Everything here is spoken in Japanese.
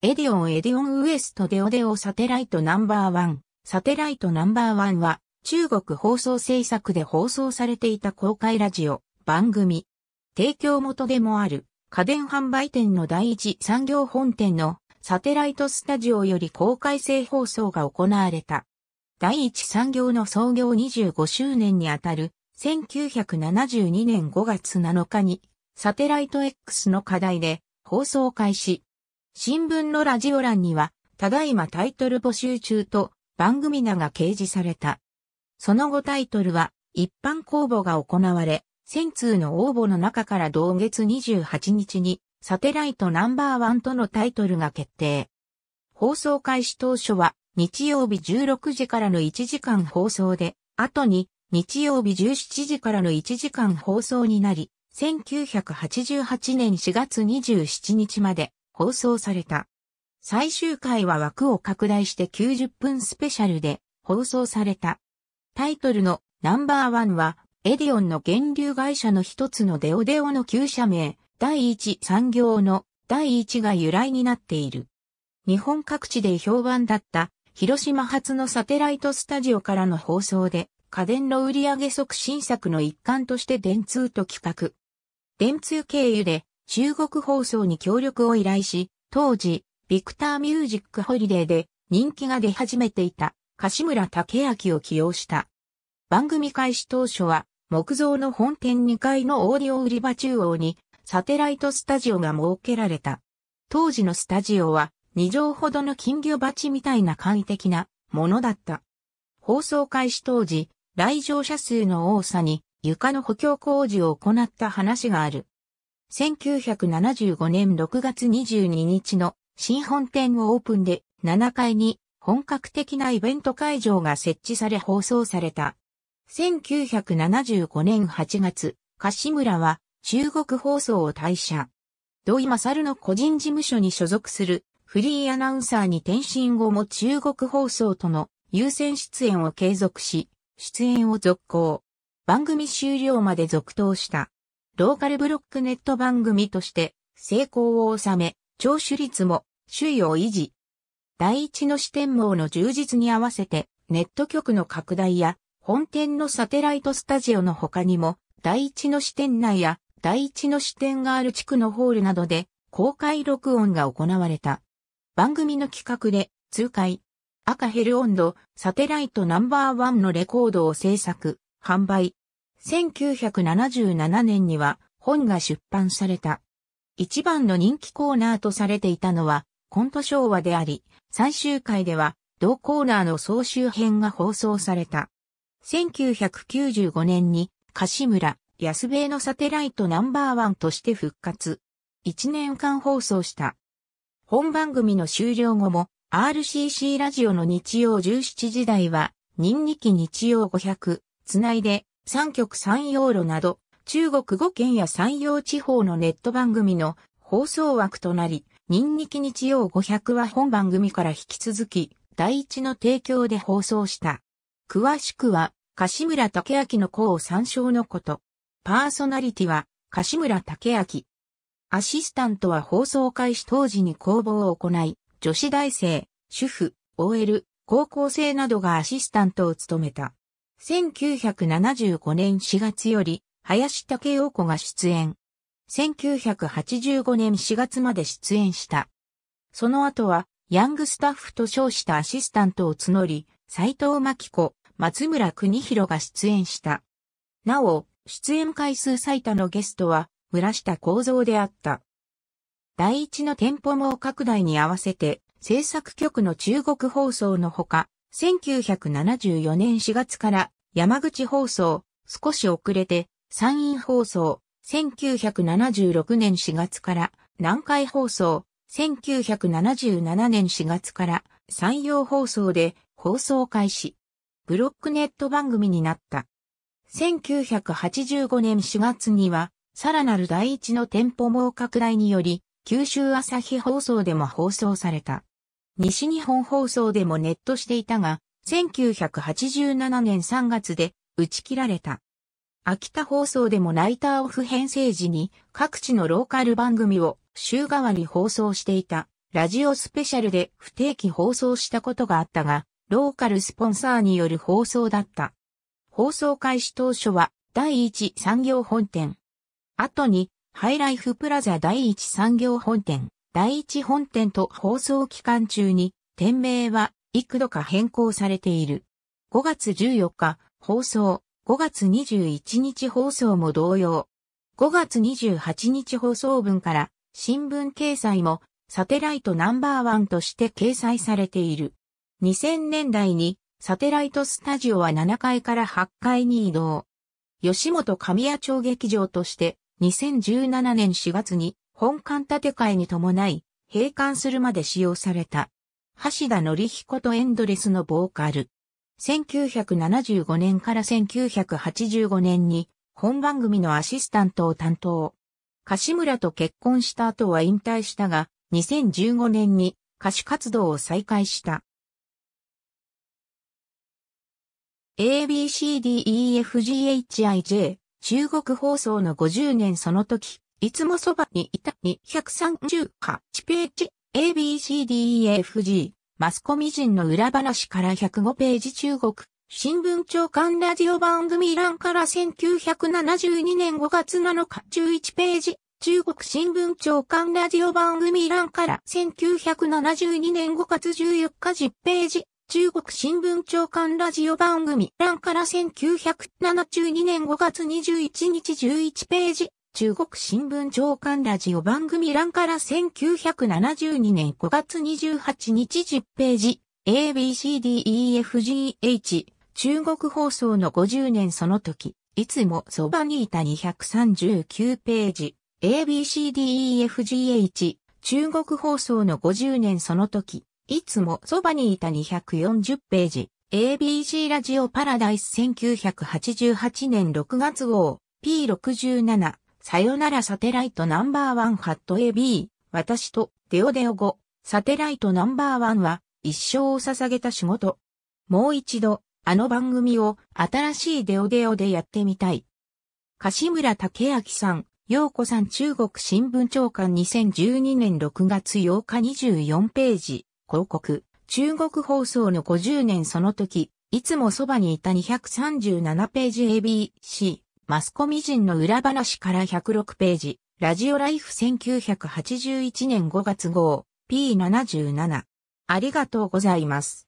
エディオンエディオンウエストデオデオサテライトナンバーワン。サテライトナンバーワンは中国放送制作で放送されていた公開ラジオ番組。提供元でもある家電販売店の第一産業本店のサテライトスタジオより公開制放送が行われた。第一産業の創業25周年にあたる1972年5月7日にサテライト X の課題で放送開始。新聞のラジオ欄には、ただいまタイトル募集中と番組名が掲示された。その後タイトルは一般公募が行われ、1000通の応募の中から同月28日にサテライトナンバーワンとのタイトルが決定。放送開始当初は日曜日16時からの1時間放送で、後に日曜日17時からの1時間放送になり、1988年4月27日まで放送された。最終回は枠を拡大して90分スペシャルで放送された。タイトルのナンバーワンは、エディオンの源流会社の一つのデオデオの旧社名、第一産業の第一が由来になっている。日本各地で評判だった広島発のサテライトスタジオからの放送で家電の売上促進策の一環として電通と企画。電通経由で中国放送に協力を依頼し、当時、ビクターミュージックホリデーで人気が出始めていた、柏村武明を起用した。番組開始当初は、木造の本店2階のオーディオ売り場中央に、サテライトスタジオが設けられた。当時のスタジオは、2畳ほどの金魚鉢みたいな簡易的なものだった。放送開始当時、来場者数の多さに床の補強工事を行った話がある。1975年6月22日の新本店をオープンで7階に本格的なイベント会場が設置され放送された。1975年8月、柏村は中国放送を退社。土井勝の個人事務所に所属するフリーアナウンサーに転身後も中国放送との優先出演を継続し、出演を続行。番組終了まで続投した。ローカルブロックネット番組として成功を収め、聴取率も首位を維持。第一の視点網の充実に合わせて、ネット局の拡大や、本店のサテライトスタジオの他にも、第一の視点内や、第一の視点がある地区のホールなどで、公開録音が行われた。番組の企画で、通会、赤ヘル温度、サテライトナンバーワンのレコードを制作、販売、1977年には本が出版された。一番の人気コーナーとされていたのはコント昭和であり、最終回では同コーナーの総集編が放送された。1995年に柏村安兵衛のサテライトナンバーワンとして復活。1年間放送した。本番組の終了後も RCC ラジオの日曜17時台は、ニンニキ日曜500、つないで三極三陽路など、中国五県や山陽地方のネット番組の放送枠となり、ニンニキ日曜500は本番組から引き続き、第一の提供で放送した。詳しくは、柏村武明の子を参照のこと。パーソナリティは、柏村武明。アシスタントは放送開始当時に公募を行い、女子大生、主婦、OL、高校生などがアシスタントを務めた。1975年4月より、林武陽子が出演。1985年4月まで出演した。その後は、ヤングスタッフと称したアシスタントを募り、斎藤真紀子、松村邦弘が出演した。なお、出演回数最多のゲストは、村下幸三であった。第一の店舗網拡大に合わせて、制作局の中国放送のほか、1974年4月から山口放送、少し遅れて山陰放送、1976年4月から南海放送、1977年4月から山陽放送で放送開始。ブロックネット番組になった。1985年4月には、さらなる第一の店舗網拡大により、九州朝日放送でも放送された。西日本放送でもネットしていたが、1987年3月で打ち切られた。秋田放送でもライターオフ編成時に各地のローカル番組を週替わり放送していたラジオスペシャルで不定期放送したことがあったが、ローカルスポンサーによる放送だった。放送開始当初は第一産業本店。後にハイライフプラザ第一産業本店。第一本店と放送期間中に、店名は幾度か変更されている。5月14日放送、5月21日放送も同様。5月28日放送分から新聞掲載もサテライトナンバーワンとして掲載されている。2000年代にサテライトスタジオは7階から8階に移動。吉本神谷町劇場として2017年4月に本館建て替えに伴い、閉館するまで使用された。橋田則彦とエンドレスのボーカル。1975年から1985年に本番組のアシスタントを担当。柏村と結婚した後は引退したが、2015年に歌手活動を再開した。ABCDEFGHIJ 中国放送の50年その時、いつもそばにいたに1 3 8ページ ABCDEFG マスコミ人の裏話から105ページ中国新聞長官ラジオ番組欄から1972年5月7日11ページ中国新聞長官ラジオ番組欄から1972年5月14日10ページ中国新聞長官ラジオ番組欄から1972年5月21日11ページ、中国新聞長官ラジオ番組欄から1972年5月28日10ページ ABCDEFGH 中国放送の50年その時、いつもそばにいた239ページ ABCDEFGH 中国放送の50年その時、いつもそばにいた240ページ ABC ラジオパラダイス1988年6月号 P67 さよならサテライトナンバーワンハット AB、私とデオデオ語、サテライトナンバーワンは一生を捧げた仕事。もう一度、あの番組を新しいデオデオでやってみたい。柏村武明さん、陽子さん中国新聞長官2012年6月8日24ページ、広告、中国放送の50年その時、いつもそばにいた237ページ ABC、マスコミ人の裏話から106ページ、ラジオライフ1981年5月号、P77。ありがとうございます。